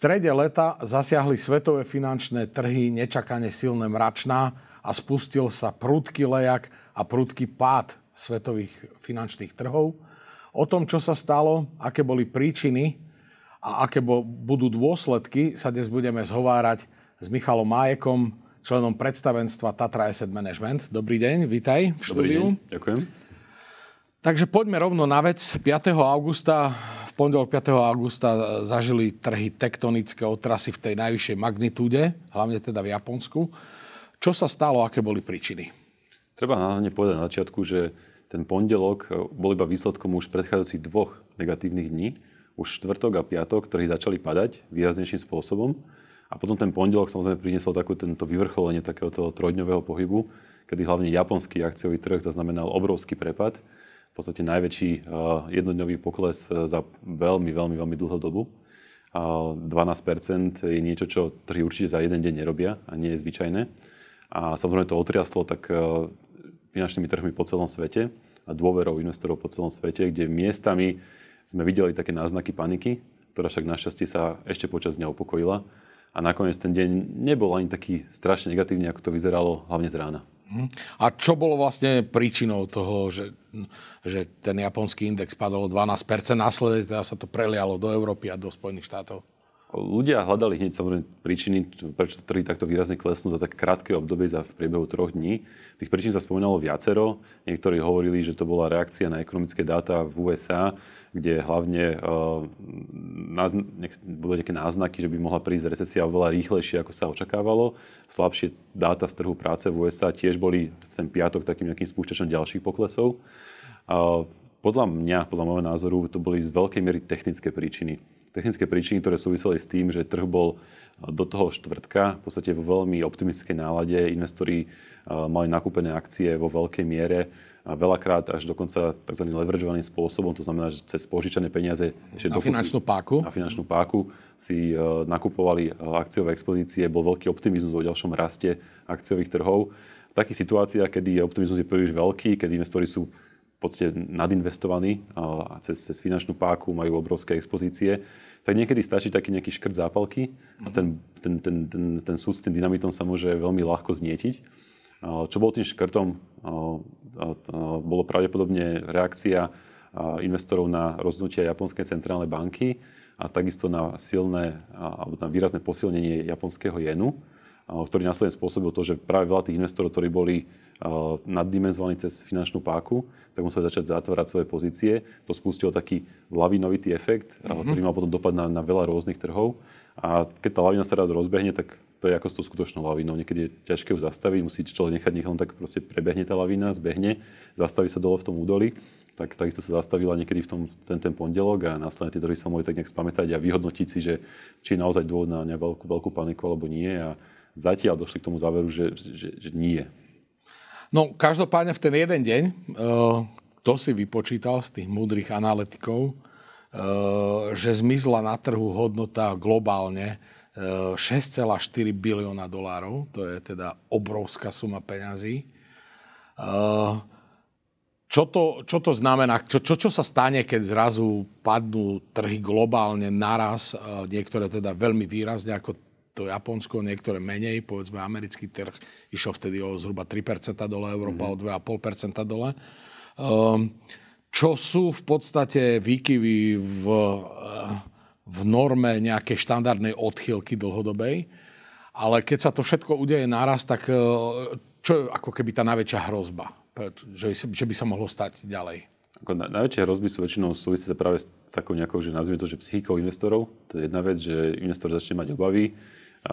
strede leta zasiahli svetové finančné trhy nečakane silné mračná a spustil sa prudký lejak a prudký pád svetových finančných trhov. O tom, čo sa stalo, aké boli príčiny a aké budú dôsledky, sa dnes budeme zhovárať s Michalom Májekom, členom predstavenstva Tatra Asset Management. Dobrý deň, vitaj v štúdiu. Dobrý deň, ďakujem. Takže poďme rovno na vec. 5. augusta pondelok 5. augusta e, zažili trhy tektonické otrasy v tej najvyššej magnitúde, hlavne teda v Japonsku. Čo sa stalo, aké boli príčiny? Treba hlavne povedať na začiatku, že ten pondelok e, bol iba výsledkom už predchádzajúcich dvoch negatívnych dní, už štvrtok a piatok, ktorí začali padať výraznejším spôsobom. A potom ten pondelok samozrejme priniesol takú tento vyvrcholenie takéhoto trojdňového pohybu, kedy hlavne japonský akciový trh zaznamenal obrovský prepad v podstate najväčší eh, jednodňový pokles eh, za veľmi, veľmi, veľmi dlhú dobu. 12% je niečo, čo trhy určite za jeden deň nerobia a nie je zvyčajné. A samozrejme to otriaslo tak eh, finančnými trhmi po celom svete a dôverou investorov po celom svete, kde miestami sme videli také náznaky paniky, ktorá však našťastie sa ešte počas dňa upokojila. A nakoniec ten deň nebol ani taký strašne negatívny, ako to vyzeralo hlavne z rána. Mhm. A čo bolo vlastne príčinou toho, že, že ten japonský index padol o 12%, následne teda sa to prelialo do Európy a do Spojených štátov? Ľudia hľadali hneď samozrejme príčiny, prečo trhy takto výrazne klesnú za tak krátke obdobie za v priebehu troch dní. Tých príčin sa spomínalo viacero. Niektorí hovorili, že to bola reakcia na ekonomické dáta v USA, kde hlavne uh, eh, boli nejaké náznaky, že by mohla prísť recesia oveľa rýchlejšie, ako sa očakávalo. Slabšie dáta z trhu práce v USA tiež boli ten piatok takým nejakým spúšťačom ďalších poklesov. Uh, podľa mňa, podľa môjho názoru, to boli z veľkej miery technické príčiny technické príčiny, ktoré súviseli s tým, že trh bol eh, do toho štvrtka v podstate vo veľmi optimistickej nálade. Investori eh, mali nakúpené akcie vo veľkej miere a veľakrát až dokonca tzv. leverageovaným spôsobom, to znamená, že cez požičané peniaze ešte na dokupy, finančnú páku. Na finančnú páku si eh, nakupovali akciové expozície, bol veľký optimizmus o ďalšom raste akciových trhov. V takých situáciách, kedy optimizmus je príliš veľký, kedy investori sú podstate nadinvestovaní a cez, cez finančnú páku majú obrovské expozície, tak niekedy stačí taký nejaký škrt zápalky a mhm. ten, ten, ten, ten, ten súd s tým dynamitom sa môže veľmi ľahko znietiť. Čo bol tým škrtom? Bolo pravdepodobne reakcia investorov na rozhodnutia Japonskej centrálnej banky a takisto na silné alebo na výrazné posilnenie japonského jenu, ktorý následne spôsobil to, že práve veľa tých investorov, ktorí boli Eh, naddimenzovaný cez finančnú páku, tak musel začať zatvárať svoje pozície. To spustilo taký lavinovitý efekt, mm-hmm. ktorý mal potom dopad na, na veľa rôznych trhov. A keď tá lavina sa raz rozbehne, tak to je ako s tou skutočnou lavinou. Niekedy je ťažké ju zastaviť, musí človek nechať, nech len tak proste prebehne tá lavina, zbehne, zastaví sa dole v tom údolí. Tak, takisto sa zastavila niekedy v tom, ten, ten pondelok a následne tie trhy sa mohli tak nejak spamätať a vyhodnotiť si, že či je naozaj dôvod na veľkú, veľkú paniku alebo nie. A zatiaľ došli k tomu záveru, že, že, že nie. No, každopádne v ten jeden deň, e, to si vypočítal z tých múdrych analytikov, e, že zmizla na trhu hodnota globálne 6,4 e, bilióna dolárov, to je teda obrovská suma peňazí. Čo to, čo to znamená? Čo, čo, čo sa stane, keď zrazu padnú trhy globálne naraz, niektoré teda veľmi výrazne, ako to Japonsko, niektoré menej, povedzme americký trh išiel vtedy o zhruba 3% dole, Európa mm-hmm. o 2,5% dole. Um, čo sú v podstate výkyvy v, v norme nejakej štandardnej odchylky dlhodobej, ale keď sa to všetko udeje naraz, tak e, čo je ako keby tá najväčšia hrozba, že, že by sa mohlo stať ďalej? Ako na, najväčšie hrozby sú väčšinou sa práve s takou nejakou, že nazvime to, že psychikou investorov. To je jedna vec, že investor začne mať obavy,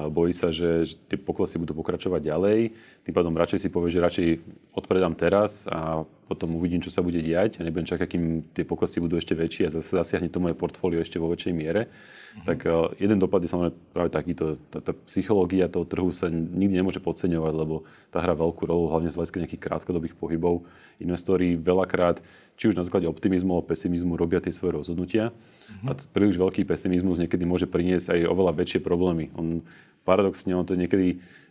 bojí sa, že tie poklesy budú pokračovať ďalej. Tým pádom radšej si povie, že radšej odpredám teraz a potom uvidím, čo sa bude diať. a nebudem čakať, kým tie poklesy budú ešte väčšie a zase zasiahne to moje portfólio ešte vo väčšej miere. Mm-hmm. Tak e, jeden dopad je samozrejme práve takýto. Tá, tá psychológia toho trhu sa nikdy nemôže podceňovať, lebo tá hra veľkú rolu, hlavne z hľadiska nejakých krátkodobých pohybov. Investori veľakrát, či už na základe optimizmu alebo pesimizmu, robia tie svoje rozhodnutia. Mm-hmm. A príliš veľký pesimizmus niekedy môže priniesť aj oveľa väčšie problémy. On, paradoxne, on to je niekedy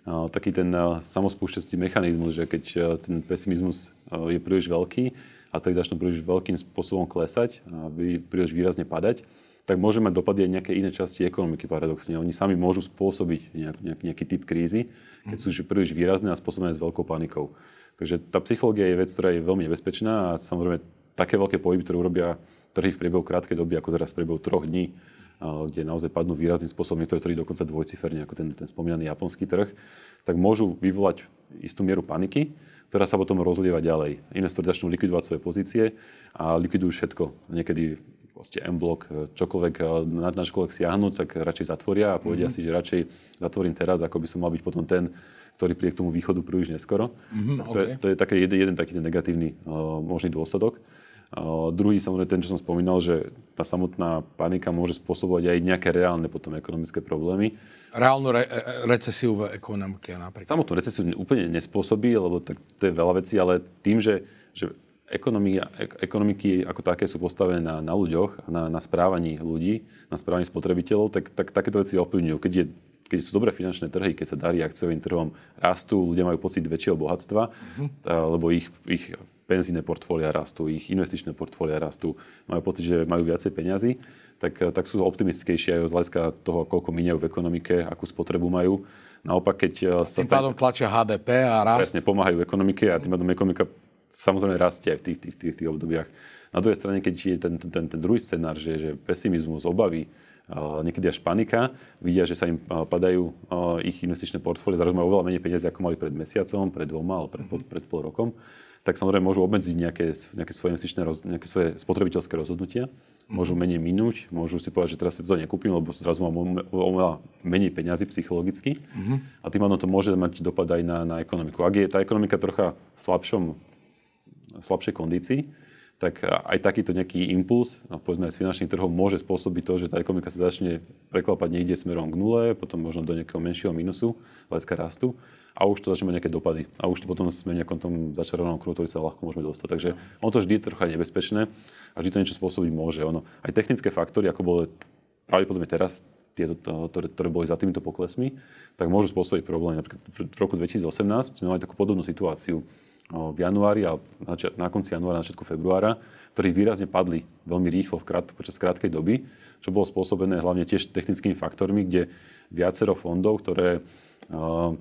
uh, taký ten uh, samospúšťací mechanizmus, že keď uh, ten pesimizmus uh, je príliš veľký a tak začne príliš veľkým spôsobom klesať a vy, príliš výrazne padať, tak môže mať dopady aj nejaké iné časti ekonomiky paradoxne. Oni sami môžu spôsobiť nejak, nejak, nejaký typ krízy, keď sú príliš výrazné a spôsobené s veľkou panikou. Takže tá psychológia je vec, ktorá je veľmi nebezpečná a samozrejme také veľké pohyby, ktoré urobia trhy v priebehu krátkej doby, ako teraz v priebehu troch dní, kde naozaj padnú výrazným spôsobom, niektoré trhy dokonca dvojciferne, ako ten, ten spomínaný japonský trh, tak môžu vyvolať istú mieru paniky, ktorá sa potom rozlieva ďalej. Investori začnú likvidovať svoje pozície a likvidujú všetko. Niekedy vlastne M-blok, e, čokoľvek, e, na, náš kolek siahnu, tak radšej zatvoria a povedia mm-hmm. si, že radšej zatvorím teraz, ako by som mal byť potom ten, ktorý príde k tomu východu príliš neskoro. Mm-hmm, to, okay. je, to je také jeden, jeden taký ten negatívny uh, možný dôsledok druhý, samozrejme ten, čo som spomínal, že tá samotná panika môže spôsobovať aj nejaké reálne potom ekonomické problémy. Reálnu re- e, e, recesiu v ekonomike napríklad. Samotnú recesiu úplne nespôsobí, lebo tak to je veľa vecí, ale tým, že, že ekonomia, ek- ekonomiky ako také sú postavené na, na ľuďoch, na, na správaní ľudí, na správaní spotrebiteľov, tak, tak takéto veci ovplyvňujú. Keď je keď sú dobré finančné trhy, keď sa darí akciovým trhom rastú, ľudia majú pocit väčšieho bohatstva, mm-hmm. lebo ich, ich penzíne portfólia rastú, ich investičné portfólia rastú, majú pocit, že majú viacej peňazí, tak, eh, tak sú optimistickejšie aj z hľadiska toho, koľko miniajú v ekonomike, akú spotrebu majú. Naopak, keď eh, sa... Tým pádom tlačia HDP a rast. Presne, pomáhajú ekonomike a tým pádom ekonomika samozrejme rastie aj v tých, tých, tých, tých obdobiach. Na druhej strane, keď je ten, ten, ten druhý scenár, že, že pesimizmus, obavy, eh, niekedy až panika, vidia, že sa im padajú ich investičné portfólie, zároveň majú oveľa menej peniazy, ako mali pred mesiacom, pred dvoma alebo pred, mhm. pred pol rokom tak samozrejme môžu obmedziť nejaké, nejaké svoje mesičné, nejaké svoje spotrebiteľské rozhodnutia. Môžu mhm. menej minúť, môžu si povedať, že teraz si to nekúpim, lebo zrazu mám oveľa menej peňazí psychologicky. Uh-huh. A tým to môže mať dopad aj na, na ekonomiku. Ak je tá ekonomika trocha slabšom, slabšej kondícii, tak aj takýto nejaký impuls, a povedzme aj z finančných trhov, môže spôsobiť to, že tá ekonomika sa začne preklapať niekde smerom k nule, potom možno do nejakého menšieho minusu, hľadiska rastu a už to začne mať nejaké dopady. A už to potom sme v nejakom tom začarovanom kruhu, ktorý sa ľahko môžeme dostať. Takže ono to vždy je trocha nebezpečné a vždy to niečo spôsobiť môže. Ono, aj technické faktory, ako bolo pravdepodobne teraz, tieto, to, ktoré, ktoré boli za týmito poklesmi, tak môžu spôsobiť problémy. Napríklad v roku 2018 sme mali takú podobnú situáciu v januári a na, na konci januára, na začiatku februára, ktorí výrazne padli veľmi rýchlo v krát, počas krátkej doby, čo bolo spôsobené hlavne tiež technickými faktormi, kde viacero fondov, ktoré uh,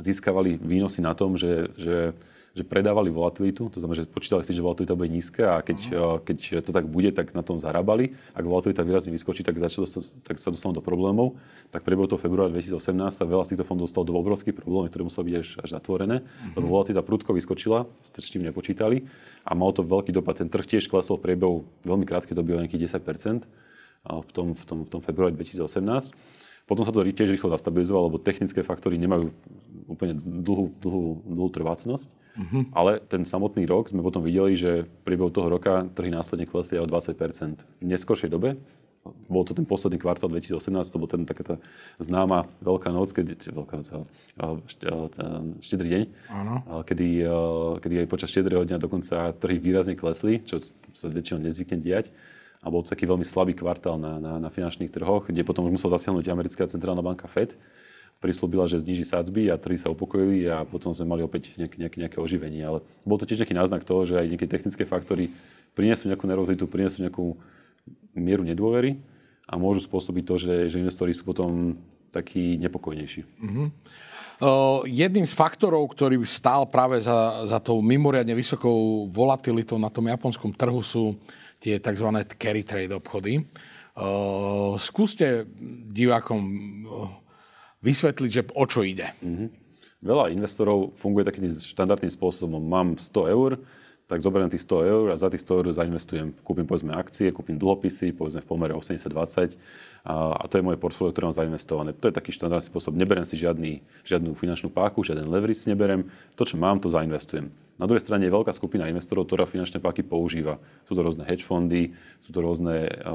získavali výnosy na tom, že, že, že predávali volatilitu, to znamená, že počítali si, že volatilita bude nízka a keď, uh-huh. keď to tak bude, tak na tom zarábali. Ak volatilita výrazne vyskočí, tak, začal, tak sa dostanú do problémov. Tak priebehu to februára 2018 sa veľa z týchto fondov dostalo do obrovských problémov, ktoré muselo byť až, až zatvorené, uh-huh. lebo volatilita prudko vyskočila, s tým nepočítali a malo to veľký dopad. Ten trh tiež klesol v priebehu veľmi krátkej doby o nejakých 10 v tom, v tom, v tom februári 2018. Potom sa to tiež rýchlo zastabilizovalo, lebo technické faktory nemajú úplne dlhú, dlhú, dlhú trvácnosť. Mm-hmm. Ale ten samotný rok sme potom videli, že v priebehu toho roka trhy následne klesli aj o 20 V neskôršej dobe, bol to ten posledný kvartál 2018, to bol ten taká tá známa Veľká noc, keď, Veľká noc, štedrý deň, Áno. Kedy, eh, kedy aj počas štedrého dňa dokonca trhy výrazne klesli, čo sa väčšinou nezvykne diať. A to taký veľmi slabý kvartál na, na, na finančných trhoch, kde potom už musel zasiahnuť americká centrálna banka Fed. Prislúbila, že zniží sadzby a trhy sa upokojili a potom sme mali opäť nejak, nejak, nejaké oživenie. Ale bol to tiež nejaký náznak toho, že aj nejaké technické faktory prinesú nejakú nervozitu, prinesú nejakú mieru nedôvery a môžu spôsobiť to, že, že investori sú potom taký nepokojnejší. Mm-hmm. jedným z faktorov, ktorý stál práve za, za tou mimoriadne vysokou volatilitou na tom japonskom trhu sú tie tzv. carry trade obchody. skúste divákom vysvetliť, že o čo ide. Mm-hmm. Veľa investorov funguje takým štandardným spôsobom. Mám 100 eur, tak zoberiem tých 100 eur a za tých 100 eur zainvestujem, kúpim povedzme akcie, kúpim dlhopisy, povedzme v pomere 80-20 a, a to je moje portfólio, ktoré mám zainvestované. To je taký štandardný spôsob. Neberem si žiadny, žiadnu finančnú páku, žiaden leverage si neberiem, To, čo mám, to zainvestujem. Na druhej strane je veľká skupina investorov, ktorá finančné páky používa. Sú to rôzne hedge fondy, sú to rôzne, e,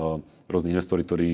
rôzne investori, ktorí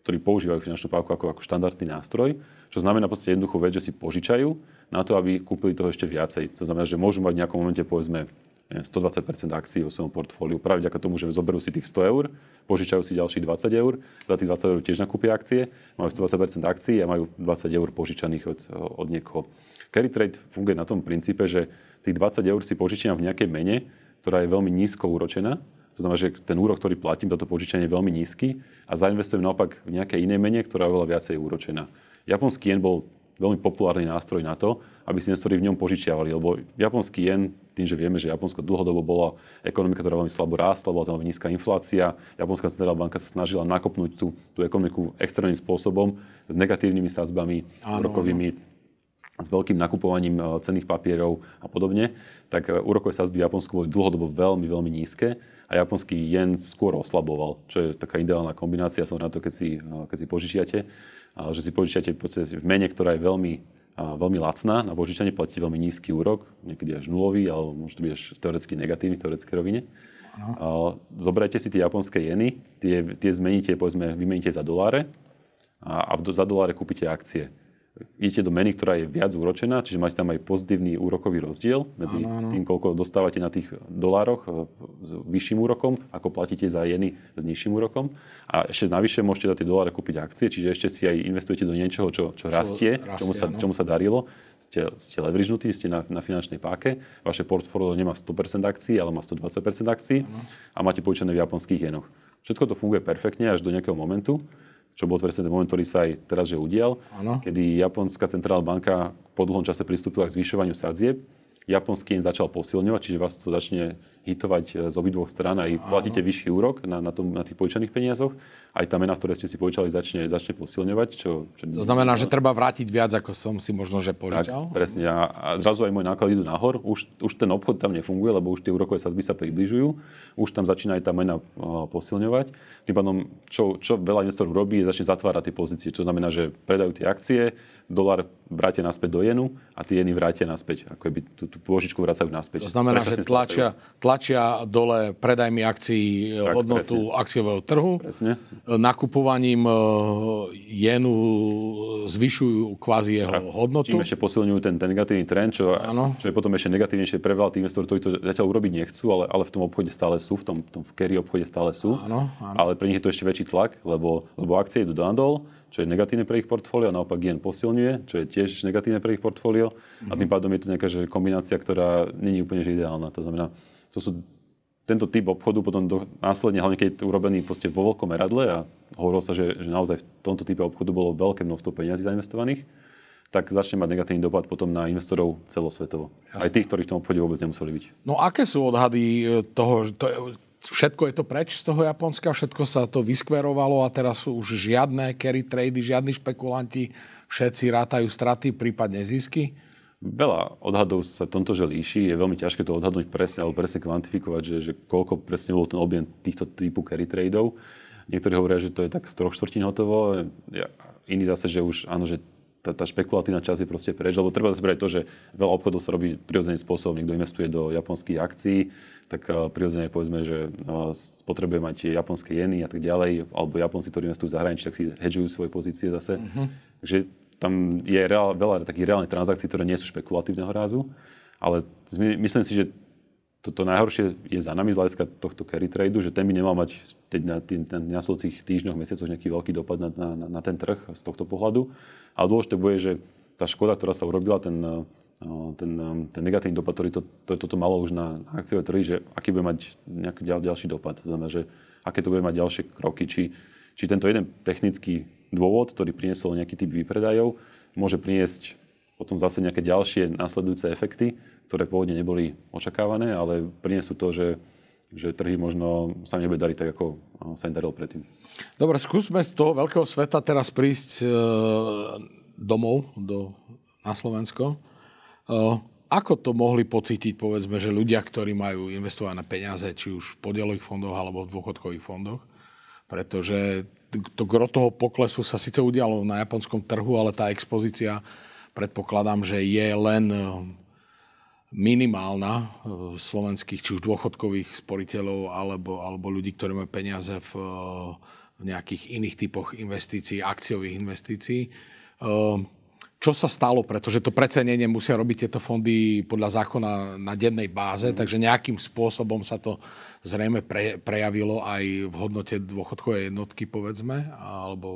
ktorí používajú finančnú páku ako, ako štandardný nástroj, čo znamená proste jednoduchú vec, že si požičajú na to, aby kúpili toho ešte viacej. To znamená, že môžu mať v nejakom momente povedzme 120 akcií vo svojom portfóliu. Práve vďaka tomu, že zoberú si tých 100 eur, požičajú si ďalších 20 eur, za tých 20 eur tiež nakúpia akcie, majú 120 akcií a majú 20 eur požičaných od, od niekoho. Carry trade funguje na tom princípe, že tých 20 eur si požičiam v nejakej mene, ktorá je veľmi nízko úročená, to znamená, že ten úrok, ktorý platím za to požičanie je veľmi nízky a zainvestujem naopak v nejaké iné mene, ktorá je oveľa viacej úročená. Japonský jen bol veľmi populárny nástroj na to, aby si investori v ňom požičiavali, lebo japonský jen tým, že vieme, že Japonsko dlhodobo bola ekonomika, ktorá veľmi slabo rástla, bola tam veľmi nízka inflácia. Japonská centrálna banka sa snažila nakopnúť tú, tú ekonomiku extrémnym spôsobom s negatívnymi sadzbami, úrokovými, rokovými, s veľkým nakupovaním e, cenných papierov a podobne, tak e, úrokové sazby v Japonsku boli dlhodobo veľmi, veľmi nízke a japonský jen skôr oslaboval, čo je taká ideálna kombinácia, som na to, keď si, e, keď si požičiate, že si požičiate v mene, ktorá je veľmi veľmi lacná, na požičanie platí veľmi nízky úrok, niekedy až nulový, alebo môže to byť až teoreticky negatívny v teoretickej rovine. Ano. Zoberajte si tie japonské jeny, tie, tie zmeníte, povedzme, vymeníte za doláre a, a za doláre kúpite akcie idete do meny, ktorá je viac úročená, čiže máte tam aj pozitívny úrokový rozdiel medzi ano, ano. tým, koľko dostávate na tých dolároch eh, s vyšším úrokom, ako platíte za jeny s nižším úrokom. A ešte navyše môžete za tie doláre kúpiť akcie, čiže ešte si aj investujete do niečoho, čo, čo, čo rastie, rastie čomu, sa, čomu sa darilo. Ste, ste leveragenutí, ste na, na finančnej páke, vaše portfólio nemá 100% akcií, ale má 120% akcií ano. a máte požičané v japonských jenoch. Všetko to funguje perfektne až do nejakého momentu čo bol presne ten moment, ktorý sa aj teraz že udial, ano. kedy Japonská centrálna banka po dlhom čase pristúpila k zvyšovaniu sadzieb, japonský jen začal posilňovať, čiže vás vlastne to začne hitovať e, z obidvoch strán, aj platíte vyšší úrok na, na, tom, na tých počaných peniazoch, aj tá mena, ktoré ste si počali začne, začne posilňovať. Čo, čo... To znamená, že treba vrátiť viac, ako som si možno, že požičal? Tak, presne. A, a zrazu aj moje náklady idú nahor. Už, už ten obchod tam nefunguje, lebo už tie úrokové sadzby sa približujú. Už tam začína aj tá mena e, posilňovať. Tým pádom, čo, čo veľa investorov robí, je začne zatvárať tie pozície. Čo znamená, že predajú tie akcie, dolar vrátia naspäť do jenu a tie jeny vrátia naspäť. Ako by tú, tú pôžičku vracajú naspäť. To znamená, že tlačia, tlačia tlačia dole predajmi akcií tak, eh, hodnotu presne. akciového trhu. Presne. Eh, nakupovaním eh, jenu zvyšujú kvázi jeho tak, hodnotu. Čím ešte posilňujú ten, ten negatívny trend, čo, ano. čo je potom ešte negatívnejšie pre veľa tých investorov, ktorí to zatiaľ urobiť nechcú, ale, ale v tom obchode stále sú, v tom, v tom v carry obchode stále sú. Ano, ano. Ale pre nich je to ešte väčší tlak, lebo, lebo akcie idú nadol, čo je negatívne pre ich portfólio, a naopak jen posilňuje, čo je tiež negatívne pre ich portfólio. Mm-hmm. A tým pádom je to nejaká že kombinácia, ktorá není úplne že ideálna. To znamená, to sú tento typ obchodu potom do, následne, hlavne keď je urobený vo veľkom meradle a hovorilo sa, že, že naozaj v tomto type obchodu bolo veľké množstvo peniazí zainvestovaných, tak začne mať negatívny dopad potom na investorov celosvetovo. Jasne. Aj tých, ktorí v tom obchode vôbec nemuseli byť. No aké sú odhady e, toho, to je, všetko je to preč z toho Japonska, všetko sa to vyskverovalo a teraz sú už žiadne carry trady, žiadni špekulanti, všetci rátajú straty, prípadne zisky? veľa odhadov sa tomto že líši. Je veľmi ťažké to odhadnúť presne alebo presne kvantifikovať, že, že koľko presne bol ten objem týchto typu carry tradeov. Niektorí hovoria, že to je tak z troch štvrtín hotovo. Ja, iní zase, že už áno, že tá, tá špekulatívna časť je proste preč, lebo treba zbrať to, že veľa obchodov sa robí prirodzeným spôsobom. Niekto investuje do japonských akcií, tak eh, prirodzene povedzme, že eh, potrebuje mať japonské jeny a tak ďalej, alebo Japonci, ktorí investujú v zahraničí, tak si hedžujú svoje pozície zase. Mm-hmm. Takže tam je reál, veľa takých reálnych transakcií, ktoré nie sú špekulatívneho rázu, ale myslím si, že toto najhoršie je za nami z hľadiska tohto carry tradu, že ten by nemal mať teď na tým, nasledujúcich týždňoch, mesiacoch nejaký veľký dopad na, na, na ten trh z tohto pohľadu. Ale dôležité bude, že tá škoda, ktorá sa urobila, ten, eh, ten, eh, ten negatívny dopad, ktorý to, to, toto malo už na, na akciové trhy, že aký bude mať nejaký ďal, ďalší dopad. To znamená, že aké to bude mať ďalšie kroky, či, či tento jeden technický dôvod, ktorý priniesol nejaký typ výpredajov, môže priniesť potom zase nejaké ďalšie následujúce efekty, ktoré pôvodne neboli očakávané, ale priniesú to, že že trhy možno sa nebude dariť tak, ako sa im darilo predtým. Dobre, skúsme z toho veľkého sveta teraz prísť e, domov do, na Slovensko. E, ako to mohli pocítiť, povedzme, že ľudia, ktorí majú investované peniaze, či už v podielových fondoch alebo v dôchodkových fondoch? Pretože to gro toho poklesu sa síce udialo na japonskom trhu, ale tá expozícia predpokladám, že je len eh, minimálna eh, slovenských či už dôchodkových sporiteľov alebo, alebo ľudí, ktorí majú peniaze v, eh, v nejakých iných typoch investícií, akciových investícií. Čo sa stalo? Pretože to precenenie musia robiť tieto fondy podľa zákona na dennej báze, mm. takže nejakým spôsobom sa to zrejme pre, prejavilo aj v hodnote dôchodkovej jednotky, povedzme, alebo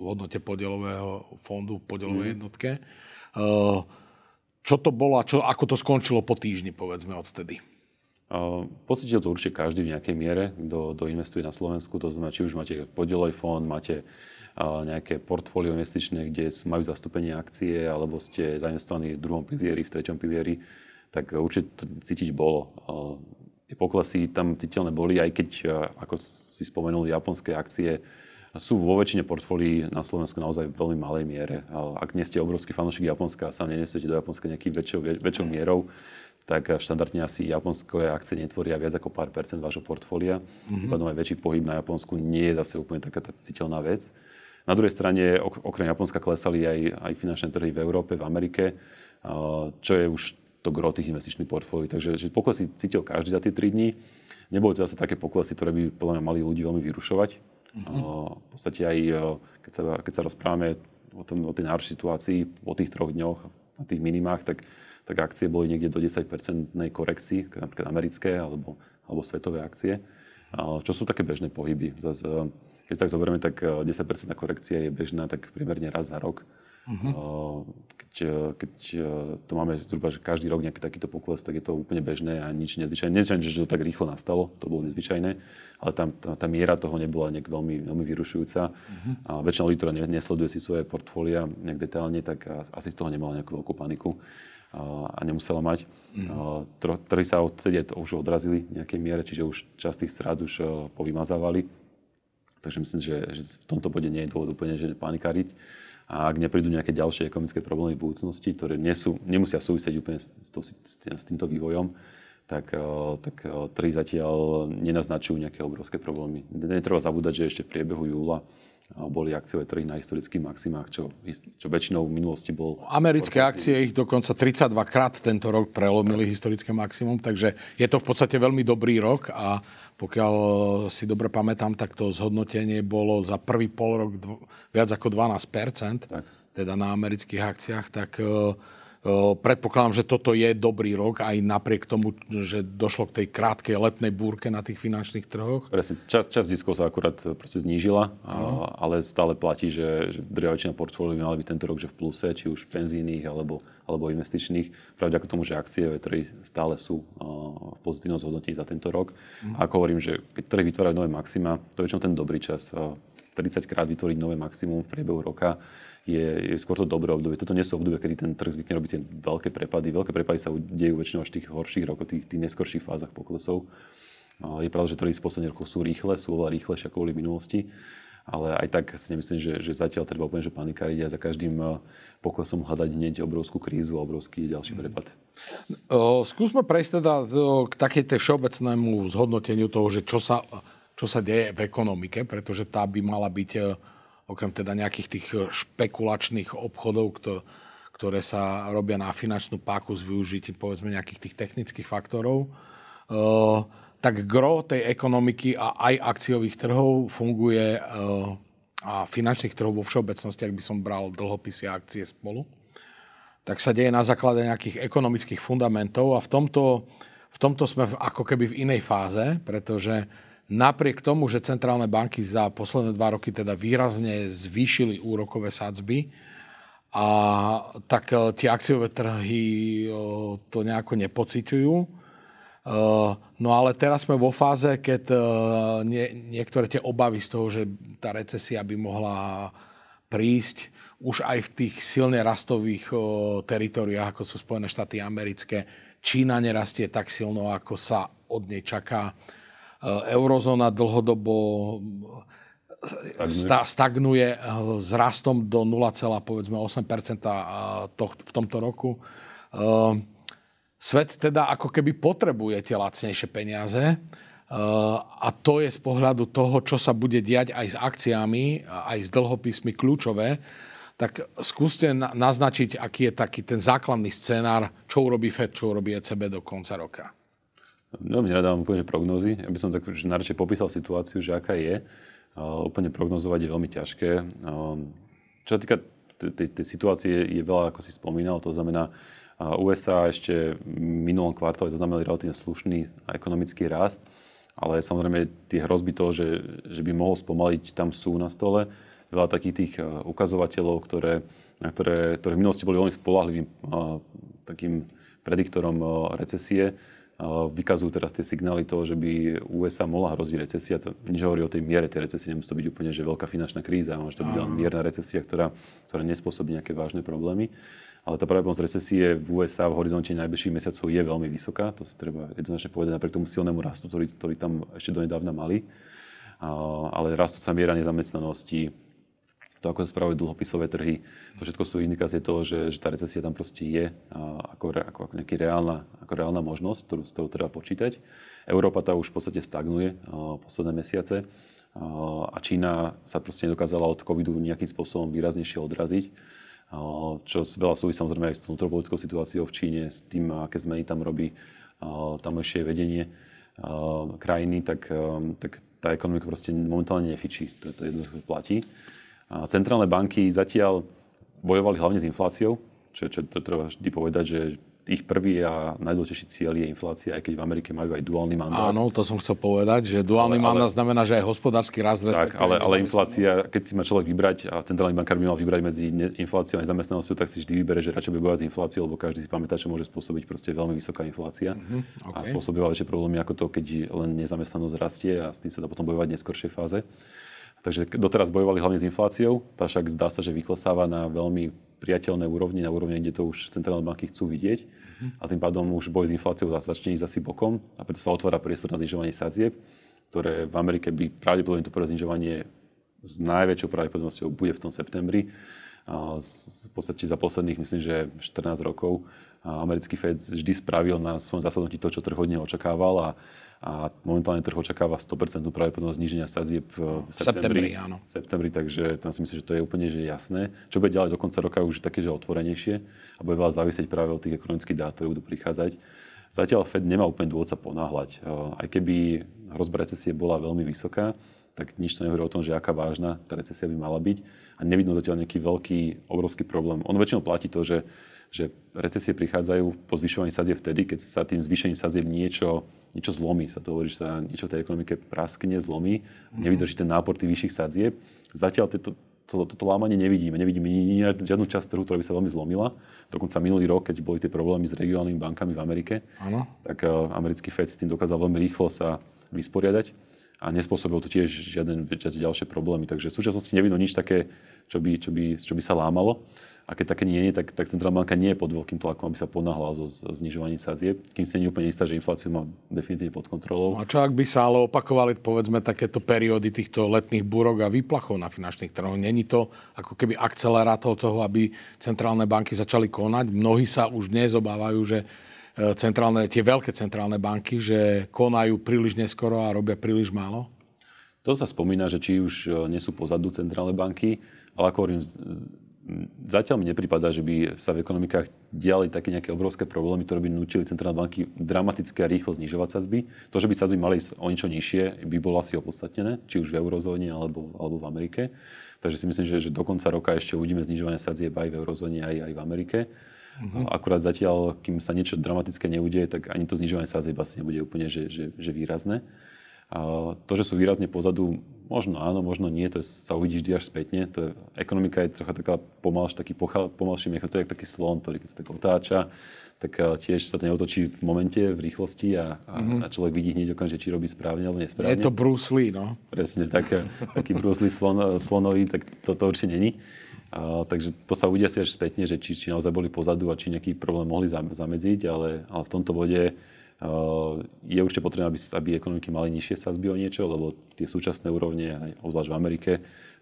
v hodnote podielového fondu, podielovej mm. jednotke. Eh, čo to bolo a čo, ako to skončilo po týždni, povedzme, odvtedy? Eh, pocítil to určite každý v nejakej miere, kto, investuje na Slovensku. To znamená, či už máte podielový fond, máte nejaké portfólio investičné, kde majú zastúpenie akcie alebo ste zainvestovaní v druhom pilieri, v treťom pilieri, tak určite to cítiť bolo. Tie poklesy tam citeľné boli, aj keď, ako si spomenul, japonské akcie sú vo väčšine portfólií na Slovensku naozaj v veľmi malej miere. Ak nie ste obrovský fanúšik Japonska a sám nenesiete do Japonska nejaký väčšou, väčšou mierou, tak štandardne asi japonské akcie netvoria viac ako pár percent vášho portfólia. Mm-hmm. Potom aj väčší pohyb na Japonsku nie je zase úplne taká tá citeľná vec. Na druhej strane, okrem Japonska klesali aj, aj finančné trhy v Európe, v Amerike, čo je už to gro tých investičných portfólií. Takže že poklesy cítil každý za tie 3 dní. Neboli to zase také poklesy, ktoré by podľa mňa mali ľudí veľmi vyrušovať. Mm-hmm. V podstate aj e, keď sa, keď sa rozprávame o, tom, o tej náročnej situácii, o tých troch dňoch, na tých minimách, tak, tak akcie boli niekde do 10-percentnej korekcii, napríklad americké alebo, alebo svetové akcie, čo sú také bežné pohyby. Zas, e, keď tak zoberieme, tak 10% eh, korekcia je bežná tak primerne raz za rok. Uh-huh. Keď, eh, keď to máme zhruba že každý rok nejaký takýto pokles, tak je to úplne bežné a nič nezvyčajné. Nezvyčajné, že to tak rýchlo nastalo, to bolo nezvyčajné, ale tam, tá, tá miera toho nebola nejak veľmi, veľmi vyrušujúca. Uh-huh. A väčšina ľudí, ktorá nesleduje si svoje portfólia nejak detálne, tak asi z toho nemala nejakú veľkú paniku a nemusela mať. Uh-huh. Mhm. Trhy sa odtedy už odrazili v nejakej miere, čiže už časť tých strát už povymazávali Takže myslím, že, že v tomto bode nie je dôvod úplne že panikáriť. A ak neprídu nejaké ďalšie ekonomické problémy v budúcnosti, ktoré nie sú, nemusia súvisieť úplne s, to, s týmto vývojom, tak, eh, tak eh, trhy zatiaľ nenaznačujú nejaké obrovské problémy. Netreba zabúdať, že ešte v priebehu júla boli akciové trhy na historických maximách, čo, čo väčšinou v minulosti bol... No, americké orkazný. akcie ich dokonca 32 krát tento rok prelomili tak. historické maximum, takže je to v podstate veľmi dobrý rok a pokiaľ e, si dobre pamätám, tak to zhodnotenie bolo za prvý pol rok dv- viac ako 12 tak. teda na amerických akciách, tak uh, Predpokladám, že toto je dobrý rok, aj napriek tomu, že došlo k tej krátkej letnej búrke na tých finančných trhoch. Presne, čas, čas ziskov sa akurát e, proste znížila, ano. Mhm. ale stále platí, že, že drvia väčšina portfólií mala byť tento rok že v pluse, či už penzijných alebo, alebo investičných. Pravda tomu, že akcie e, trhy stále sú v pozitívnom zhodnotení za tento rok. Mm. A ako hovorím, že keď trhy vytvárajú nové maxima, to je čo ten dobrý čas. 30 krát vytvoriť nové maximum v priebehu roka je, je skôr to dobré obdobie. Toto nie sú obdobie, kedy ten trh zvykne robiť tie veľké prepady. Veľké prepady sa dejú väčšinou až v tých horších rokoch, tých, tých neskorších fázach poklesov. Je pravda, že trhy z posledných rokov sú rýchle, sú oveľa rýchlejšie ako boli v minulosti, ale aj tak si nemyslím, že, že zatiaľ treba úplne že panikáriť a za každým e, poklesom hľadať hneď obrovskú krízu a obrovský ďalší mhm. prepad. Skúsme prejsť teda e, k takéto všeobecnému zhodnoteniu toho, že čo sa, čo sa deje v ekonomike, pretože tá by mala byť e, okrem teda nejakých tých eh, špekulačných obchodov, ktoré sa robia na finančnú páku s využitím povedzme nejakých tých technických faktorov, eh, tak gro tej ekonomiky a aj akciových trhov funguje eh, a finančných trhov vo všeobecnosti, ak by som bral dlhopisy a akcie spolu, tak sa deje na základe nejakých ekonomických fundamentov a v tomto, v tomto sme ako keby v inej fáze, pretože Napriek tomu, že centrálne banky za posledné dva roky teda výrazne zvýšili úrokové sadzby, a tak eh, tie akciové trhy eh, to nejako nepociťujú. Eh, no ale teraz sme vo fáze, keď niektoré tie obavy z toho, že tá recesia by mohla prísť už aj v tých silne rastových teritoriách, ako sú Spojené štáty americké, Čína nerastie tak silno, ako sa od nej čaká Eh, eurozóna dlhodobo stagnuje, stagnuje eh, s rastom do 0,8% eh, v tomto roku. Svet teda ako keby potrebuje tie lacnejšie peniaze a to je z pohľadu toho, čo sa bude diať aj s akciami, aj s dlhopismi kľúčové. Tak skúste naznačiť, aký je taký ten základný scenár, čo urobí FED, čo urobí ECB do konca roka veľmi nerad úplne prognozy. Ja by som tak najradšej popísal situáciu, že aká je. Úplne prognozovať je veľmi ťažké. Čo sa týka tej, tej situácie, je veľa, ako si spomínal. To znamená, USA ešte v minulom kvartále zaznamenali relatívne slušný ekonomický rast, ale samozrejme tie hrozby toho, že, že by mohol spomaliť, tam sú na stole. Veľa takých tých ukazovateľov, ktoré, na ktoré, ktoré v minulosti boli veľmi spolahlivým takým prediktorom recesie, vykazujú teraz tie signály toho, že by USA mohla hroziť recesia. To nič hovorí o tej miere tej recesie, nemusí to byť úplne že veľká finančná kríza, ale že to byť len mierna recesia, ktorá, ktorá nespôsobí nejaké vážne problémy. Ale tá pravdepodobnosť recesie v USA v horizonte najbližších mesiacov je veľmi vysoká, to si treba jednoznačne povedať, napriek tomu silnému rastu, ktorý, ktorý tam ešte donedávna mali. Ale rastúca miera nezamestnanosti, to, ako sa spravujú dlhopisové trhy, to všetko sú indikácie toho, že, že tá recesia tam proste je ako, ako, ako nejaká reálna, ako reálna možnosť, ktorú, s ktorou treba počítať. Európa tá už v podstate stagnuje posledné mesiace a Čína sa proste nedokázala od covidu nejakým spôsobom výraznejšie odraziť čo veľa súvisí samozrejme aj s vnútropolitickou situáciou v Číne, s tým, aké zmeny tam robí tamojšie vedenie krajiny, tak, tak tá ekonomika proste momentálne nefičí. To, to jednoducho platí. Centrálne banky zatiaľ bojovali hlavne s infláciou, čo, čo to treba vždy povedať, že ich prvý a najdôležitejší cieľ je inflácia, aj keď v Amerike majú aj duálny mandát. Áno, to som chcel povedať, že duálny ale, mandát znamená, že aj hospodársky rast tak, ale, ale inflácia, keď si má človek vybrať a centrálny bankár by mal vybrať medzi infláciou a nezamestnanosťou, tak si vždy vybere, že radšej by bojovať s infláciou, lebo každý si pamätá, čo môže spôsobiť proste veľmi vysoká inflácia. Uh-huh, okay. A spôsobila väčšie problémy ako to, keď len nezamestnanosť rastie a s tým sa dá potom bojovať v neskoršej fáze. Takže doteraz bojovali hlavne s infláciou, tá však zdá sa, že vyklesáva na veľmi priateľné úrovni, na úrovni, kde to už centrálne banky chcú vidieť. Mm-hmm. A tým pádom už boj s infláciou začne ísť asi bokom a preto sa otvára priestor na znižovanie sadzieb, ktoré v Amerike by pravdepodobne to prvé znižovanie s najväčšou pravdepodobnosťou bude v tom septembri. A v podstate za posledných, myslím, že 14 rokov americký Fed vždy spravil na svojom zasadnutí to, čo trh očakával a a momentálne trh očakáva 100% pravdepodobnosť zníženia sadzieb v septembri, septembri, áno. septembri, takže tam si myslím, že to je úplne že jasné. Čo bude ďalej do konca roka už také, že otvorenejšie a bude veľa závisieť práve od tých ekonomických dát, ktoré budú prichádzať. Zatiaľ Fed nemá úplne dôvod sa ponáhľať. E, aj keby hrozba recesie bola veľmi vysoká, tak nič to nehovorí o tom, že aká vážna tá recesia by mala byť. A nevidno zatiaľ nejaký veľký, obrovský problém. On väčšinou platí to, že, že recesie prichádzajú po zvyšovaní sazieb vtedy, keď sa tým zvýšením sazieb niečo niečo zlomí. Sa to hovorí, že sa niečo v tej ekonomike praskne, zlomí, mhm. nevydrží ten nápor tých vyšších sadzieb. Zatiaľ tieto, to, toto lámanie nevidíme. Nevidíme ni, ni, žiadnu časť trhu, ktorá by sa veľmi zlomila. Dokonca minulý rok, keď boli tie problémy s regionálnymi bankami v Amerike, ano. tak uh, americký Fed s tým dokázal veľmi rýchlo sa vysporiadať a nespôsobil to tiež žiadne, žiadne ďalšie problémy. Takže v súčasnosti nevidno nič také, čo by, čo by, čo by sa lámalo. A keď také nie je, tak, tak centrálna banka nie je pod veľkým tlakom, aby sa ponáhla zo znižovaní sadzieb, kým si nie úplne istá, že infláciu má definitívne pod kontrolou. No a čo ak by sa ale opakovali, povedzme, takéto periódy týchto letných búrok a výplachov na finančných trhoch? Není to ako keby akcelerátor toho, aby centrálne banky začali konať? Mnohí sa už dnes obávajú, že e, centrálne, tie veľké centrálne banky, že konajú príliš neskoro a robia príliš málo? To sa spomína, že či už e, nie sú pozadu centrálne banky, ale ako hovorím, Zatiaľ mi nepripadá, že by sa v ekonomikách diali také nejaké obrovské problémy, ktoré by nutili centrálne banky dramatické a rýchlo znižovať sazby. To, že by sazby mali o niečo nižšie, by bolo asi opodstatnené, či už v eurozóne alebo, alebo v Amerike. Takže si myslím, že, že do konca roka ešte uvidíme znižovanie sadzieb aj v eurozóne, aj, aj v Amerike. Uh-huh. Akurát zatiaľ, kým sa niečo dramatické neudeje, tak ani to znižovanie sadzieb asi nebude úplne že, že, že výrazné. To, že sú výrazne pozadu, možno áno, možno nie, to je, sa uvidí vždy až spätne. To je, ekonomika je trocha taká pomalš, taký pochal, pomalší mechanizmus, to je taký slon, ktorý keď sa tak otáča, tak e, tiež sa to neotočí v momente, v rýchlosti a, a, mm-hmm. a človek vidí hneď okamžite, či robí správne alebo nesprávne. Je to Bruce Lee, no. Presne, tak, e, taký Bruce Lee slon, e, slonový, tak toto určite není. A, takže to sa uvidí si až spätne, že či, či naozaj boli pozadu a či nejaký problém mohli zamedziť, ale, ale v tomto bode Eh, je určite potrebné, aby, aby ekonomiky mali nižšie sazby o niečo, lebo tie súčasné úrovne, obzvlášť v Amerike,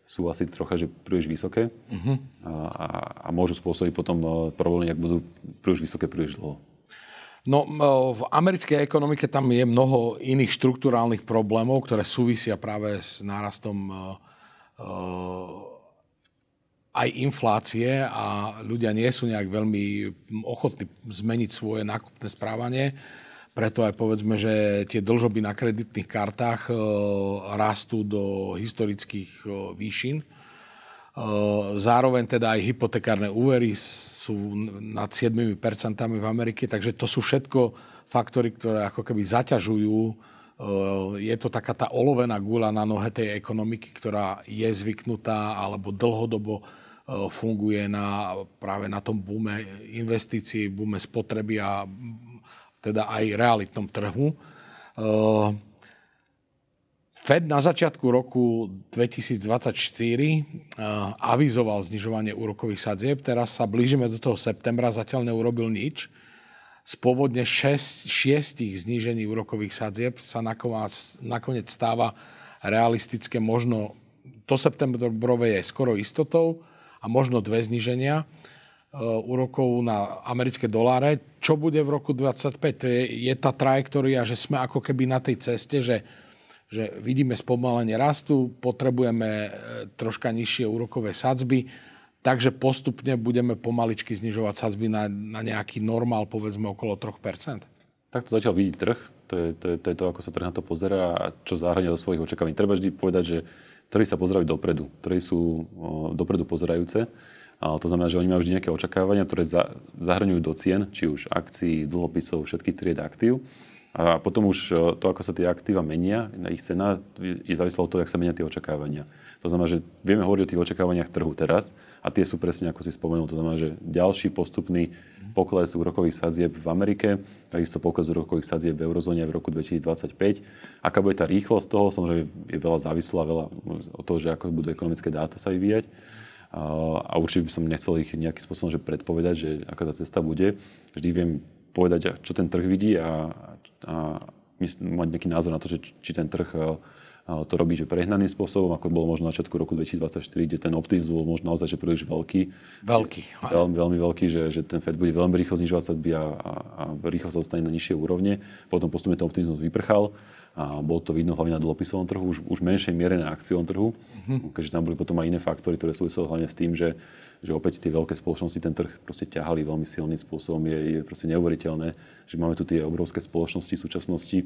sú asi trocha že príliš vysoké uh-huh. a, a, a môžu spôsobiť potom eh, problémy, ak budú príliš vysoké príliš dlho. No, eh, v americkej ekonomike tam je mnoho iných štruktúrálnych problémov, ktoré súvisia práve s nárastom aj inflácie a ľudia nie sú nejak veľmi ochotní zmeniť svoje nákupné správanie. Preto aj povedzme, že tie dlžoby na kreditných kartách e, rastú do historických e, výšin. E, zároveň teda aj hypotekárne úvery sú nad 7% v Amerike, takže to sú všetko faktory, ktoré ako keby zaťažujú. Je to taká tá olovená gula na nohe tej ekonomiky, ktorá je zvyknutá alebo dlhodobo funguje na, práve na tom bume investícií, bume spotreby a teda aj realitnom trhu. Eh, Fed na začiatku roku 2024 eh, avizoval znižovanie úrokových sadzieb. Teraz sa blížime do toho septembra, zatiaľ neurobil nič. Z pôvodne šest, 6 znížení úrokových sadzieb sa nakoniec stáva realistické možno to septembrové je skoro istotou a možno dve zniženia Eh, úrokov na americké doláre. Čo bude v roku 2025? je, je tá trajektória, že sme ako keby na tej ceste, že, že vidíme spomalenie rastu, potrebujeme eh, troška nižšie úrokové sadzby, takže postupne budeme pomaličky znižovať sadzby na, na nejaký normál, povedzme okolo 3%. Tak to zatiaľ vidí trh. To je to, je, to je to, ako sa trh na to pozera a čo zahrania do svojich očakávaní. Treba vždy povedať, že trhy sa pozerajú dopredu, trhy sú eh, dopredu pozerajúce to znamená, že oni majú vždy nejaké očakávania, ktoré za, zahrňujú do cien, či už akcií, dlhopisov, všetkých tried aktív. A potom už e, to, ako sa tie aktíva menia, ich cena je závislá od toho, ako sa menia tie očakávania. To znamená, že vieme hovoriť o tých očakávaniach trhu teraz a tie sú presne, ako si spomenul, to znamená, že ďalší postupný pokles úrokových sadzieb v Amerike, takisto pokles úrokových sadzieb v eurozóne v roku 2025. Aká bude tá rýchlosť toho, samozrejme je veľa závislá veľa od toho, že ako budú ekonomické dáta sa vyvíjať a určite by som nechcel ich nejakým spôsobom že predpovedať, že aká tá cesta bude. Vždy viem povedať, čo ten trh vidí a, a mať nejaký názor na to, že či ten trh to robí že prehnaným spôsobom, ako bolo možno na začiatku roku 2024, kde ten optimizmus bol možno naozaj že príliš veľký. Veľký. Veľmi, veľmi veľký, že, že ten Fed bude veľmi rýchlo znižovať sadzby a, a, a rýchlo sa dostane na nižšie úrovne. Potom postupne ten optimizmus vyprchal a bolo to vidno hlavne na dlhopisovom trhu, už, už menšej miere na akciovom trhu, mm-hmm. keďže tam boli potom aj iné faktory, ktoré súviseli hlavne s tým, že, že opäť tie veľké spoločnosti ten trh proste ťahali veľmi silným spôsobom. Je, je proste neuveriteľné, že máme tu tie obrovské spoločnosti v súčasnosti,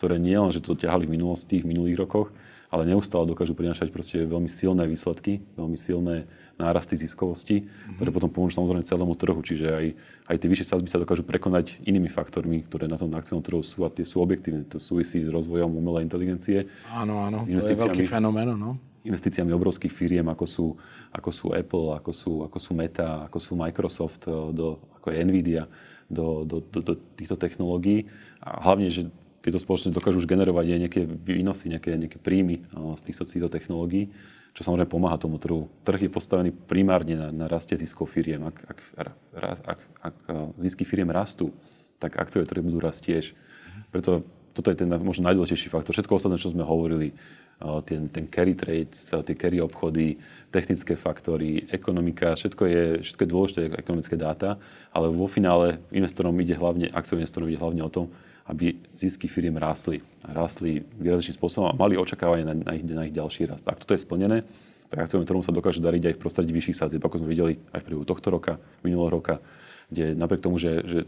ktoré nie len, že to ťahali v minulosti, v minulých rokoch, ale neustále dokážu prinašať proste veľmi silné výsledky, veľmi silné nárasty ziskovosti, mm-hmm. ktoré potom pomôžu samozrejme celému trhu. Čiže aj, aj tie vyššie sázby sa dokážu prekonať inými faktormi, ktoré na tom akciom trhu sú a tie sú objektívne. To súvisí s rozvojom umelej inteligencie. Áno, áno, to je veľký fenomén, no investíciami obrovských firiem, ako sú, ako sú Apple, ako sú, ako sú Meta, ako sú Microsoft, eh, do, ako je Nvidia, do, do, do, do týchto technológií. A hlavne, že tieto spoločnosti dokážu už generovať aj nejaké výnosy, nejaké, nejaké príjmy z týchto, týchto technológií, čo samozrejme pomáha tomu trhu. Trh je postavený primárne na, na raste ziskov firiem. Ak, ak, ak, ak zisky firiem rastú, tak akciové trhy budú rast tiež. Preto toto je ten možno najdôležitejší faktor. Všetko ostatné, čo sme hovorili, ten, ten carry trade, tie carry obchody, technické faktory, ekonomika, všetko je, všetko je dôležité ekonomické dáta, ale vo finále investorom ide hlavne, akciovým investorom ide hlavne o tom, aby zisky firiem rástli. rásli výrazným spôsobom a mali očakávanie na, na, ich, na ich ďalší rast. Ak toto je splnené, tak akciovým trhom sa dokáže dariť aj v prostredí vyšších sadzieb, ako sme videli aj v priebehu tohto roka, minulého roka, kde napriek tomu, že, že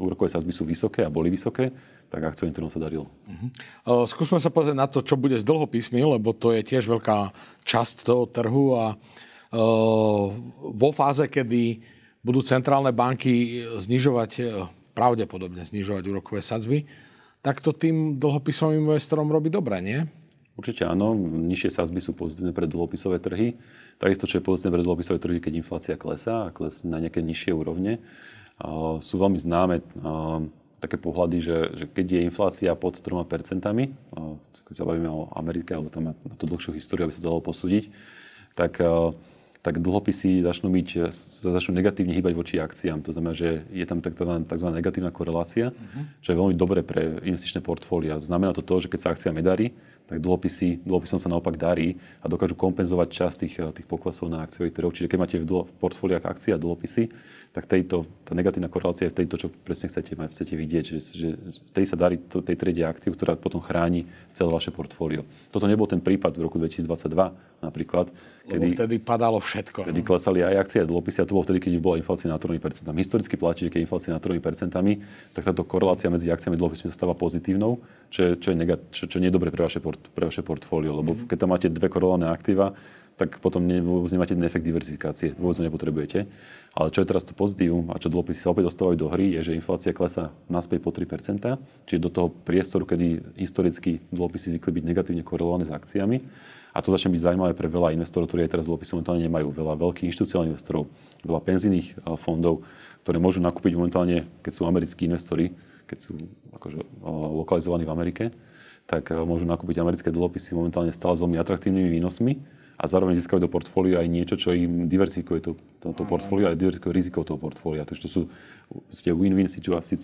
úrokové sadzby sú vysoké a boli vysoké, tak akciovým trhom sa darilo. Uh-huh. Skúsme sa pozrieť na to, čo bude s dlhopismi, lebo to je tiež veľká časť toho trhu a uh, vo fáze, kedy budú centrálne banky znižovať e, pravdepodobne znižovať úrokové sadzby, tak to tým dlhopisovým investorom robí dobre, nie? Určite áno, nižšie sazby sú pozitívne pre dlhopisové trhy. Takisto, čo je pozitívne pre dlhopisové trhy, keď inflácia klesá a klesne na nejaké nižšie úrovne. sú veľmi známe také pohľady, že, že keď je inflácia pod 3%, keď sa bavíme o Amerike, alebo tam má na to dlhšiu históriu, aby sa dalo posúdiť, tak tak dlhopisy začnú, byť, začnú negatívne hýbať voči akciám. To znamená, že je tam tzv. tzv. negatívna korelácia, uh-huh. čo je veľmi dobré pre investičné portfólia. Znamená to to, že keď sa akcia nedarí, tak dlhopisy, dlhopisom sa naopak darí a dokážu kompenzovať časť tých, tých poklesov na akciových trhoch. Čiže keď máte v, dlho, v portfóliách akcie a dlhopisy, tak tejto, tá negatívna korelácia je v tejto, čo presne chcete, mať, chcete vidieť, že, že tej sa darí to, tej triede aktív, ktorá potom chráni celé vaše portfólio. Toto nebol ten prípad v roku 2022 napríklad. Kedy, Lebo vtedy padalo všetko. Kedy no. klesali aj akcie, aj dlhopisy a to bolo vtedy, keď bola inflácia na 3%. Historicky platí, že keď inflácia na 3%, tak táto korelácia medzi akciami a dlhopismi sa stáva pozitívnou, čo je, čo je, negat, čo, čo nie je dobre pre vaše, port, pre vaše portfólio. Lebo mm-hmm. keď tam máte dve korelované aktíva, tak potom nemáte ten efekt diverzifikácie, vôbec nepotrebujete. Ale čo je teraz to pozitívum a čo dlhopisy sa opäť dostávajú do hry, je, že inflácia klesá naspäť po 3%, čiže do toho priestoru, kedy historicky dlhopisy zvykli byť negatívne korelované s akciami. A to začne byť zaujímavé pre veľa investorov, ktorí aj teraz dlhopisy momentálne nemajú. Veľa veľkých inštitúciálnych investorov, veľa penzijných eh, fondov, ktoré môžu nakúpiť momentálne, keď sú americkí investori, keď sú akože, eh, lokalizovaní v Amerike, tak eh, môžu nakúpiť americké dlhopisy momentálne stále s veľmi atraktívnymi výnosmi a zároveň získajú do portfólia aj niečo, čo im diversifikuje to, to, to portfólio a diversifikuje riziko toho portfólia. Takže to sú ste win-win situácia,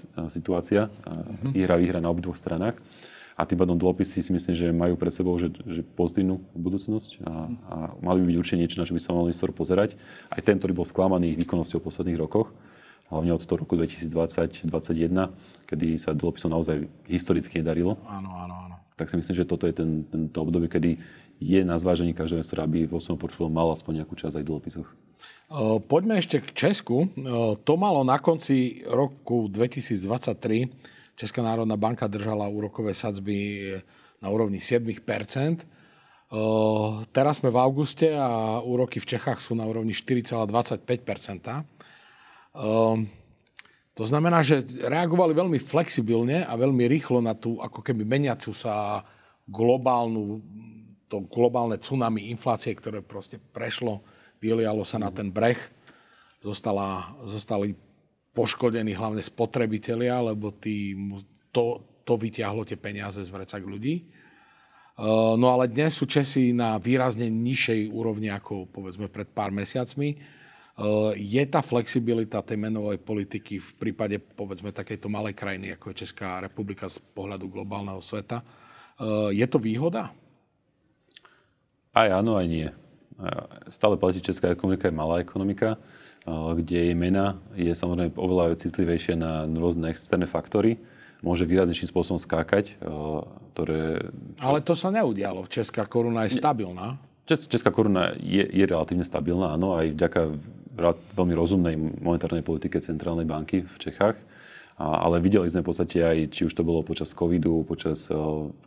mm-hmm. výhra, výhra na obidvoch stranách. A tým pádom dlhopisy si myslím, že majú pred sebou že, že pozitívnu budúcnosť a, a mali by byť určite niečo, na čo by sa mali investor pozerať. Aj ten, ktorý bol sklamaný výkonnosťou v posledných rokoch, hlavne od toho roku 2020-2021, kedy sa dlhopisom naozaj historicky nedarilo. Áno, áno, áno. Tak si myslím, že toto je ten, tento obdobie, kedy je na zvážení každého investora, aby vo svojom portfóliu mal aspoň nejakú časť aj v dlhopisoch. Poďme ešte k Česku. To malo na konci roku 2023. Česká národná banka držala úrokové sadzby e, na úrovni 7 Teraz sme v auguste a úroky v Čechách sú na úrovni 4,25 to znamená, že reagovali veľmi flexibilne a veľmi rýchlo na tú ako keby meniacu sa globálnu to globálne tsunami inflácie, ktoré proste prešlo, vylialo sa na ten breh, zostala, zostali poškodení hlavne spotrebitelia, lebo tí, to, to vyťahlo tie peniaze z vrecak ľudí. E, no ale dnes sú Česi na výrazne nižšej úrovni ako povedzme pred pár mesiacmi. E, je tá flexibilita tej menovej politiky v prípade povedzme takejto malej krajiny ako je Česká republika z pohľadu globálneho sveta, e, je to výhoda? Aj áno, aj nie. Stále platí, česká ekonomika je malá ekonomika, kde jej mena je samozrejme oveľa citlivejšia na rôzne externé faktory môže výraznejším spôsobom skákať. Ktoré... Ale to sa neudialo. Česká koruna je stabilná. Česká koruna je, je relatívne stabilná, áno, aj vďaka veľmi rozumnej monetárnej politike Centrálnej banky v Čechách. ale videli sme v podstate aj, či už to bolo počas covidu, počas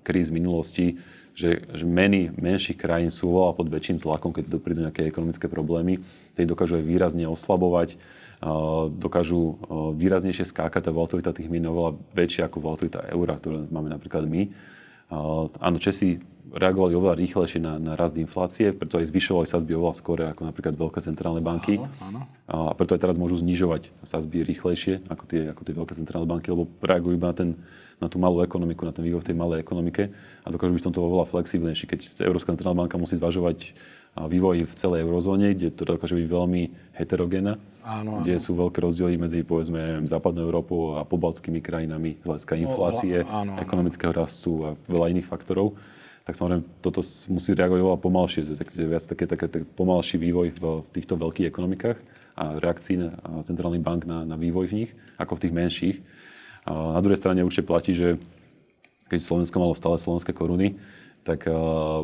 kríz minulosti, že, že meny menších krajín sú oveľa pod väčším tlakom, keď prídu nejaké ekonomické problémy, tie dokážu aj výrazne oslabovať, dokážu výraznejšie skákať, tá volatilita tých mien je oveľa väčšia ako volatilita eura, ktorú máme napríklad my. Eh, áno, Česi reagovali oveľa rýchlejšie na, na rast inflácie, preto aj zvyšovali sazby oveľa skôr ako napríklad veľké centrálne banky. Áno, áno. Eh, a preto aj teraz môžu znižovať sazby rýchlejšie ako tie, ako tie veľké centrálne banky, lebo reagujú iba na, ten, na tú malú ekonomiku, na ten vývoj v tej malej ekonomike a dokážu byť v tomto oveľa flexibilnejší, keď Európska centrálna banka musí zvažovať vývoj v celej eurozóne, kde to dokáže byť veľmi heterogénne, áno, áno. kde sú veľké rozdiely medzi povedzme západnou Európou a pobaltskými krajinami z hľadiska no, inflácie, no, áno, áno. ekonomického rastu a veľa iných faktorov tak samozrejme toto musí reagovať oveľa pomalšie, to je tak, viac také, také, také pomalší vývoj v, v týchto veľkých ekonomikách a reakcií na, centrálny centrálnych bank na, na vývoj v nich, ako v tých menších. A na druhej strane určite platí, že keď Slovensko malo stále slovenské koruny, tak eh,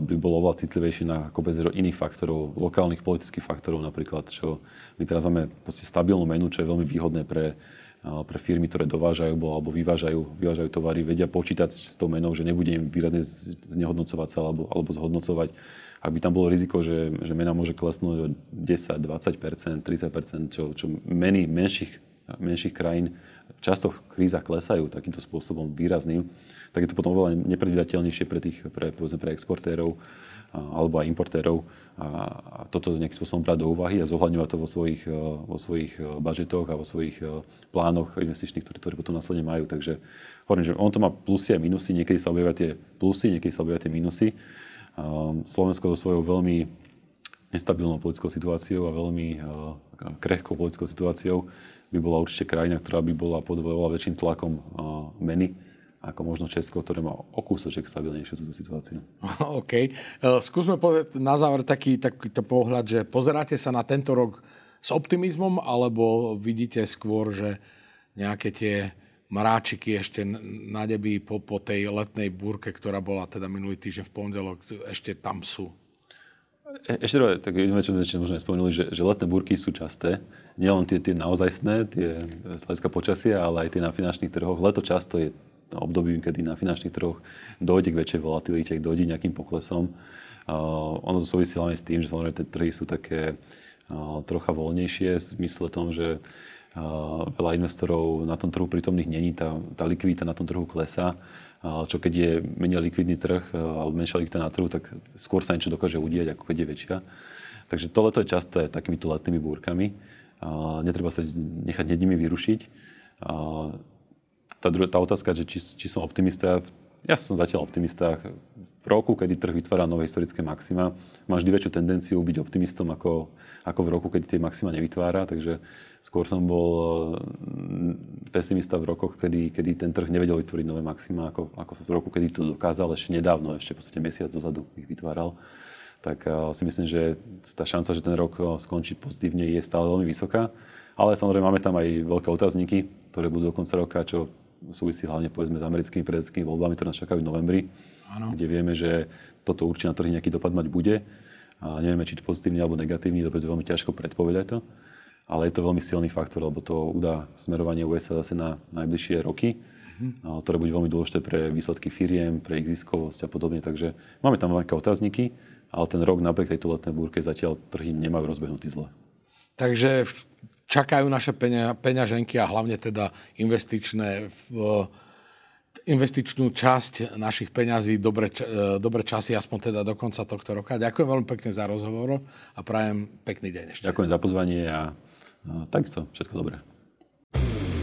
by bolo oveľa citlivejší na kopec iných faktorov, lokálnych politických faktorov napríklad, čo my teraz máme stabilnú menu, čo je veľmi výhodné pre, eh, pre firmy, ktoré dovážajú alebo vyvážajú, vyvážajú tovary, vedia počítať s tou menou, že nebude im výrazne znehodnocovať sa alebo, alebo zhodnocovať. Ak by tam bolo riziko, že, že mena môže klesnúť o 10, 20%, 30%, čo, čo meny menších, menších krajín často v krízach klesajú takýmto spôsobom výrazným, tak je to potom oveľa nepredvidateľnejšie pre tých, pre, povedzme, pre exportérov alebo aj importérov a toto nejakým spôsobom brať do úvahy a zohľadňovať to vo svojich, e, vo svojich e, budžetoch a vo svojich e, plánoch investičných, ktoré, ktoré potom následne majú. Takže hovorím, že on to má plusy a minusy, niekedy sa objavia tie plusy, niekedy sa objavia tie minusy. Slovensko so svojou veľmi nestabilnou politickou situáciou a veľmi krehkou politickou situáciou by bola určite krajina, ktorá by bola pod oveľa väčším tlakom meny ako možno Česko, ktoré má o kúsoček stabilnejšiu túto situáciu. OK. E, skúsme povedať na záver taký, takýto pohľad, že pozeráte sa na tento rok s optimizmom, alebo vidíte skôr, že nejaké tie mráčiky ešte na debi po, po tej letnej búrke, ktorá bola teda minulý týždeň v pondelok, ešte tam sú? E, ešte dobre, tak čo sme možno nespomenuli, že, že letné búrky sú časté. Nielen tie, tie naozajstné, tie z hľadiska počasia, ale aj tie na finančných trhoch. Leto často je obdobím, kedy na finančných trhoch dojde k väčšej volatilite, dojde nejakým poklesom. Uh, ono to súvisí hlavne s tým, že samozrejme tie trhy sú také uh, trocha voľnejšie v zmysle tom, že uh, veľa investorov na tom trhu prítomných není, tá, tá likvidita na tom trhu klesá čo keď je menej likvidný trh alebo menšia likvidita na trhu, tak skôr sa niečo dokáže udieť, ako keď je väčšia. Takže to leto je časté takýmito letnými búrkami. Netreba sa nechať nimi vyrušiť. Tá, druhá, tá otázka, že či, či som optimista, ja som zatiaľ optimista. V roku, kedy trh vytvára nové historické maxima, máš vždy väčšiu tendenciu byť optimistom ako ako v roku, keď tie maxima nevytvára, takže skôr som bol eh, pesimista v rokoch, kedy, kedy ten trh nevedel vytvoriť nové maxima, ako, ako v roku, kedy to dokázal ešte nedávno, ešte v podstate mesiac dozadu ich vytváral tak eh, si myslím, že tá šanca, že ten rok eh, skončí pozitívne, je stále veľmi vysoká. Ale samozrejme máme tam aj veľké otázniky, ktoré budú do konca roka, čo súvisí hlavne povedzme s americkými prezidentskými voľbami, ktoré nás čakajú v novembri, ano. kde vieme, že toto určite na trhy nejaký dopad mať bude a nevieme, či to pozitívne alebo negatívne, to je veľmi ťažko predpovedať to, ale je to veľmi silný faktor, lebo to udá smerovanie USA zase na najbližšie roky, mm-hmm. ktoré bude veľmi dôležité pre výsledky firiem, pre ich ziskovosť a podobne, takže máme tam veľké otázniky, ale ten rok napriek tejto letnej búrke zatiaľ trhy nemajú rozbehnutý zle. Takže čakajú naše peňaženky a hlavne teda investičné v, v investičnú časť našich peňazí dobre, e, dobre časy, aspoň teda do konca tohto roka. Ďakujem veľmi pekne za rozhovor a prajem pekný deň ešte. Ďakujem za pozvanie a no, takisto všetko dobré.